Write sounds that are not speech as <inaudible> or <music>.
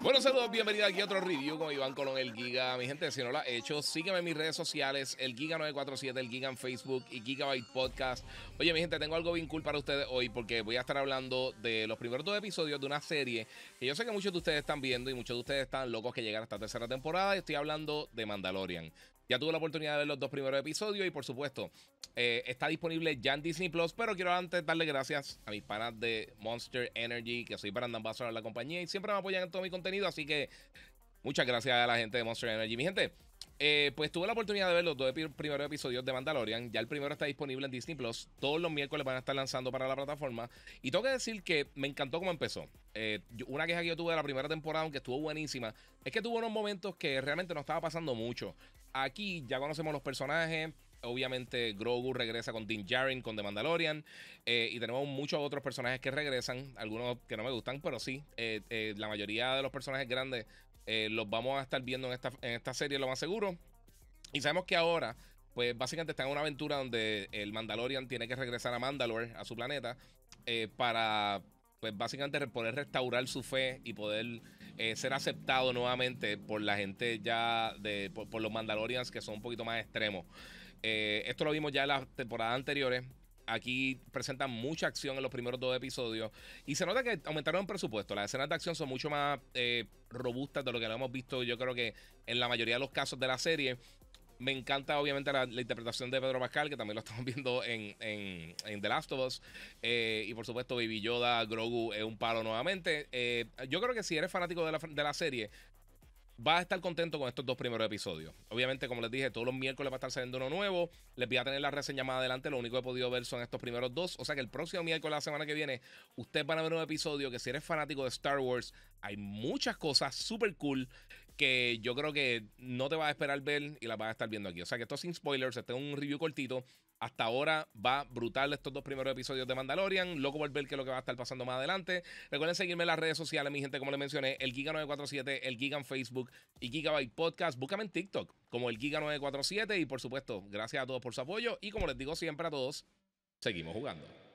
bueno, saludos, bienvenidos aquí a otro review con Iván Colón, el Giga. Mi gente, si no lo ha hecho, sígueme en mis redes sociales, el Giga947, el Giga en Facebook y Gigabyte Podcast. Oye, mi gente, tengo algo bien cool para ustedes hoy porque voy a estar hablando de los primeros dos episodios de una serie que yo sé que muchos de ustedes están viendo y muchos de ustedes están locos que llegar hasta tercera temporada. Y estoy hablando de Mandalorian. Ya tuve la oportunidad de ver los dos primeros episodios y por supuesto eh, está disponible ya en Disney Plus, pero quiero antes darle gracias a mis panas de Monster Energy, que soy para ambassador de la compañía y siempre me apoyan en todo mi contenido, así que muchas gracias a la gente de Monster Energy. Mi gente, eh, pues tuve la oportunidad de ver los dos primeros episodios de Mandalorian. Ya el primero está disponible en Disney Plus. Todos los miércoles van a estar lanzando para la plataforma. Y tengo que decir que me encantó cómo empezó. Eh, una queja que yo tuve de la primera temporada, aunque estuvo buenísima, es que tuvo unos momentos que realmente no estaba pasando mucho. Aquí ya conocemos los personajes. Obviamente Grogu regresa con Din Djarin, con The Mandalorian. Eh, y tenemos muchos otros personajes que regresan. Algunos que no me gustan, pero sí. Eh, eh, la mayoría de los personajes grandes los vamos a estar viendo en esta, serie, lo más seguro. Y sabemos que ahora pues básicamente está en una aventura donde el Mandalorian tiene que regresar a Mandalore, a su planeta, para pues básicamente poder restaurar su fe y poder eh, ser aceptado nuevamente por la gente ya de por, los Mandalorians que son un poquito más extremos. Eh, esto lo vimos ya en las temporadas anteriores. Aquí presentan mucha acción en los primeros dos episodios. Y se nota que aumentaron el presupuesto. Las escenas de acción son mucho más eh, robustas de lo que lo hemos visto, yo creo que en la mayoría de los casos de la serie. Me encanta, obviamente, la, interpretación de Pedro Pascal, que también lo <laughs> estamos viendo en, en, en The Last of Us. Eh, y por supuesto, Baby Yoda, Grogu es un palo nuevamente. Eh, yo creo que si eres fanático de la, de la serie, va a estar contento con estos dos primeros episodios. Obviamente, como les dije, todos los miércoles va a estar saliendo uno nuevo. Les voy a tener la reseña más adelante. Lo único que he podido ver son estos primeros dos. O sea que el próximo miércoles, la semana que viene, ustedes van a ver un episodio que si eres fanático de Star Wars, hay muchas cosas súper cool que yo creo que no te vas a esperar ver y las vas a estar viendo aquí. O sea que esto sin spoilers, este es un review cortito hasta ahora va brutal estos dos primeros episodios de Mandalorian. Loco a ver qué es lo que va a estar pasando más adelante. Recuerden seguirme en las redes sociales, mi gente, como les mencioné, el Giga947, el Giga Facebook y Gigabyte Podcast. Búscame en TikTok como el Giga947 y por supuesto, gracias a todos por su apoyo y como les digo siempre a todos, seguimos jugando.